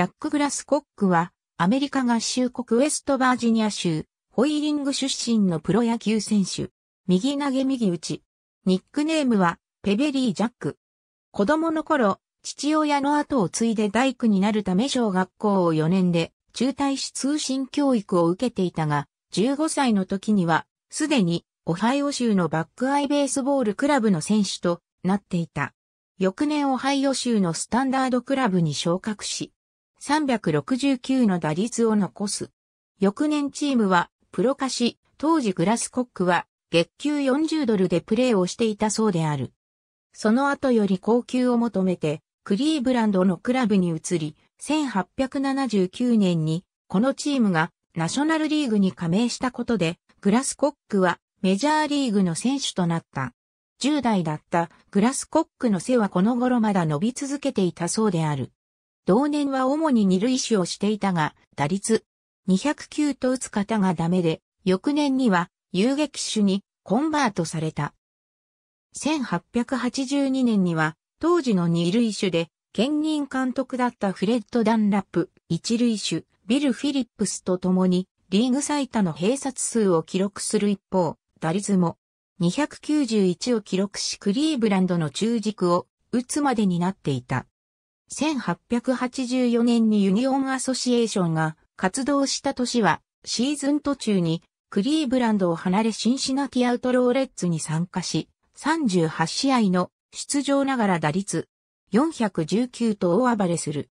ジャック・グラスコックは、アメリカ合衆国ウェストバージニア州、ホイーリング出身のプロ野球選手。右投げ右打ち。ニックネームは、ペベリー・ジャック。子供の頃、父親の後を継いで大工になるため小学校を4年で中退し通信教育を受けていたが、15歳の時には、すでにオハイオ州のバックアイベースボールクラブの選手となっていた。翌年オハイオ州のスタンダードクラブに昇格し、369の打率を残す。翌年チームはプロ化し、当時グラスコックは月給40ドルでプレーをしていたそうである。その後より高級を求めて、クリーブランドのクラブに移り、1879年にこのチームがナショナルリーグに加盟したことで、グラスコックはメジャーリーグの選手となった。10代だったグラスコックの背はこの頃まだ伸び続けていたそうである。同年は主に二塁手をしていたが、打率209と打つ方がダメで、翌年には遊撃手にコンバートされた。1882年には当時の二塁手で兼任監督だったフレッド・ダンラップ、一塁手、ビル・フィリップスと共にリーグ最多の併殺数を記録する一方、打率も291を記録しクリーブランドの中軸を打つまでになっていた。1884年にユニオンアソシエーションが活動した年はシーズン途中にクリーブランドを離れシンシナティアウトローレッツに参加し38試合の出場ながら打率419と大暴れする。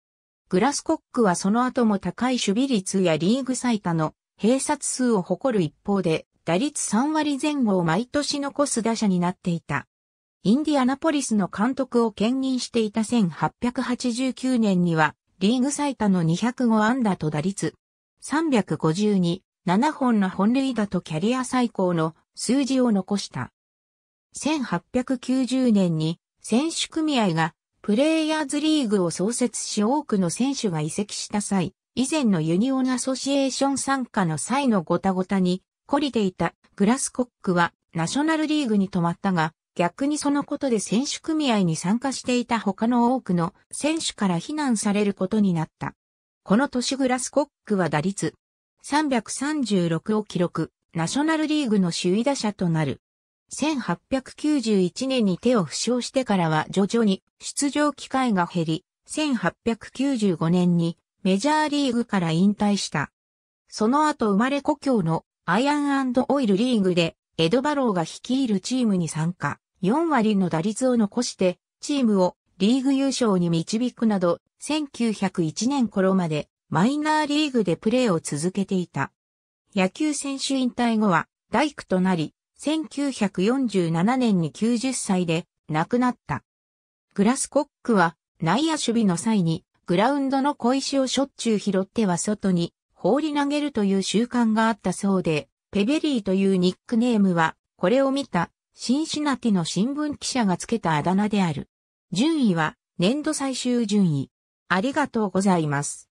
グラスコックはその後も高い守備率やリーグ最多の併殺数を誇る一方で打率3割前後を毎年残す打者になっていた。インディアナポリスの監督を兼任していた1889年には、リーグ最多の205安打と打率、352、7本の本塁打とキャリア最高の数字を残した。1890年に選手組合がプレイヤーズリーグを創設し多くの選手が移籍した際、以前のユニオンアソシエーション参加の際のごたごたに懲りていたグラスコックはナショナルリーグに泊まったが、逆にそのことで選手組合に参加していた他の多くの選手から非難されることになった。この年グラスコックは打率336を記録、ナショナルリーグの首位打者となる。1891年に手を負傷してからは徐々に出場機会が減り、1895年にメジャーリーグから引退した。その後生まれ故郷のアイアンオイルリーグでエドバローが率いるチームに参加。4割の打率を残して、チームをリーグ優勝に導くなど、1901年頃までマイナーリーグでプレーを続けていた。野球選手引退後は大工となり、1947年に90歳で亡くなった。グラスコックは内野守備の際にグラウンドの小石をしょっちゅう拾っては外に放り投げるという習慣があったそうで、ペベリーというニックネームはこれを見たシンシナティの新聞記者がつけたあだ名である。順位は年度最終順位。ありがとうございます。